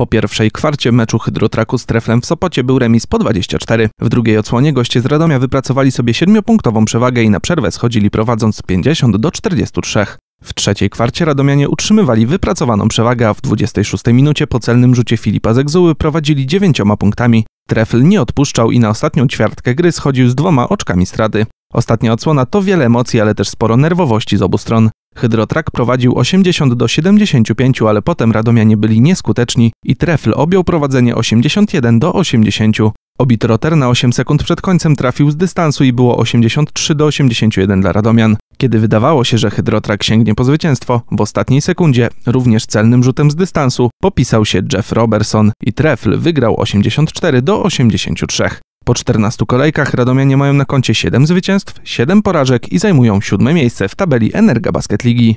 Po pierwszej kwarcie meczu Hydrotraku z Treflem w Sopocie był remis po 24. W drugiej odsłonie goście z Radomia wypracowali sobie siedmiopunktową przewagę i na przerwę schodzili prowadząc 50 do 43. W trzeciej kwarcie Radomianie utrzymywali wypracowaną przewagę, a w 26 minucie po celnym rzucie Filipa Zegzuły prowadzili dziewięcioma punktami. Trefl nie odpuszczał i na ostatnią ćwiartkę gry schodził z dwoma oczkami straty. Ostatnia odsłona to wiele emocji, ale też sporo nerwowości z obu stron. Hydrotrak prowadził 80 do 75, ale potem Radomianie byli nieskuteczni i Trefl objął prowadzenie 81 do 80. Obit Rotter na 8 sekund przed końcem trafił z dystansu i było 83 do 81 dla Radomian. Kiedy wydawało się, że Hydrotrak sięgnie po zwycięstwo, w ostatniej sekundzie, również celnym rzutem z dystansu, popisał się Jeff Robertson i Trefl wygrał 84 do 83. Po 14 kolejkach Radomianie mają na koncie 7 zwycięstw, 7 porażek i zajmują siódme miejsce w tabeli Energa Basket Ligi.